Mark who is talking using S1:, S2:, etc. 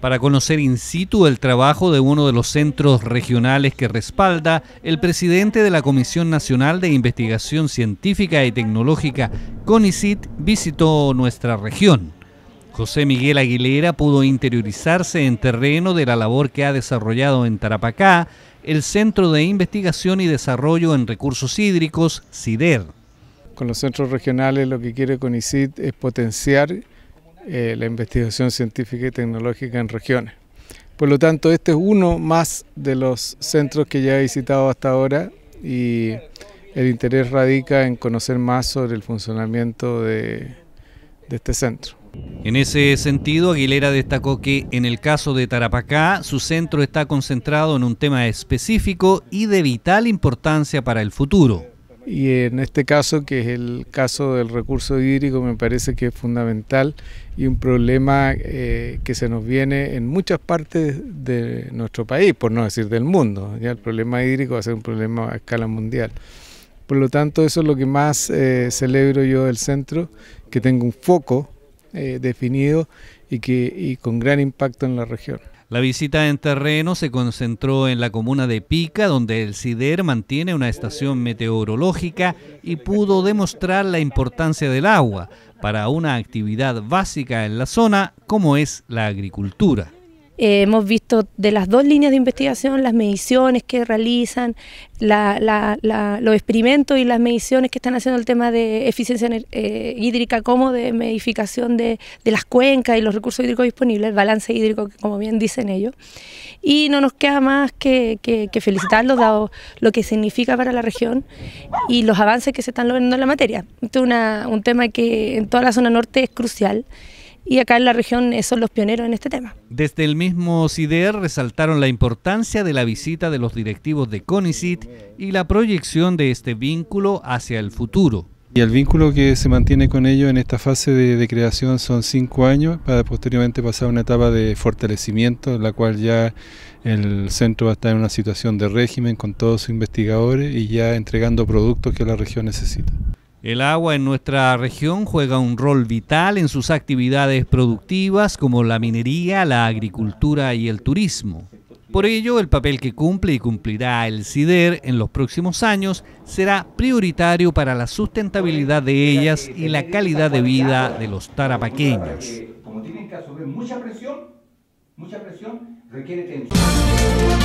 S1: para conocer in situ el trabajo de uno de los centros regionales que respalda el presidente de la Comisión Nacional de Investigación Científica y Tecnológica, CONICIT, visitó nuestra región. José Miguel Aguilera pudo interiorizarse en terreno de la labor que ha desarrollado en Tarapacá el Centro de Investigación y Desarrollo en Recursos Hídricos, CIDER. Con los centros regionales lo
S2: que quiere CONICIT es potenciar eh, la investigación científica y tecnológica en regiones. Por lo tanto, este es uno más de los centros que ya he visitado hasta ahora y el interés radica en conocer más sobre el funcionamiento de este centro.
S1: En ese sentido, Aguilera destacó que en el caso de Tarapacá, su centro está concentrado en un tema específico y de vital importancia para el futuro.
S2: Y en este caso, que es el caso del recurso hídrico, me parece que es fundamental y un problema eh, que se nos viene en muchas partes de nuestro país, por no decir del mundo. Ya el problema hídrico va a ser un problema a escala mundial. Por lo tanto, eso es lo que más eh, celebro yo del centro, que tengo un foco eh, definido y, que, y con gran impacto en la región.
S1: La visita en terreno se concentró en la comuna de Pica, donde el SIDER mantiene una estación meteorológica y pudo demostrar la importancia del agua para una actividad básica en la zona como es la agricultura.
S3: Eh, hemos visto de las dos líneas de investigación las mediciones que realizan, los experimentos y las mediciones que están haciendo el tema de eficiencia eh, hídrica como de medificación de, las cuencas y los recursos hídricos disponibles, el balance hídrico, como bien dicen ellos. Y no nos queda más que, que, que felicitarlos, dado lo que significa para la región y los avances que se están logrando en la materia. Este es un tema que en toda la zona norte es crucial y acá en la región eh, son los pioneros en este tema.
S1: Desde el mismo CIDER resaltaron la importancia de la visita de los directivos de CONICIT y la proyección de este vínculo hacia el futuro. Y el
S2: vínculo que se mantiene con ellos en esta fase de, creación son cinco años para posteriormente pasar a una etapa de fortalecimiento, en la cual ya el centro va a estar en una situación de régimen con todos sus investigadores y ya entregando productos que la región necesita.
S1: El agua en nuestra región juega un rol vital en sus actividades productivas como la minería, la agricultura y el turismo. Por ello, el papel que cumple y cumplirá el CIDER en los próximos años será prioritario para la sustentabilidad de ellas y la calidad de vida de los tarapaqueños.
S2: Como tienen que mucha presión, mucha presión requiere tensión.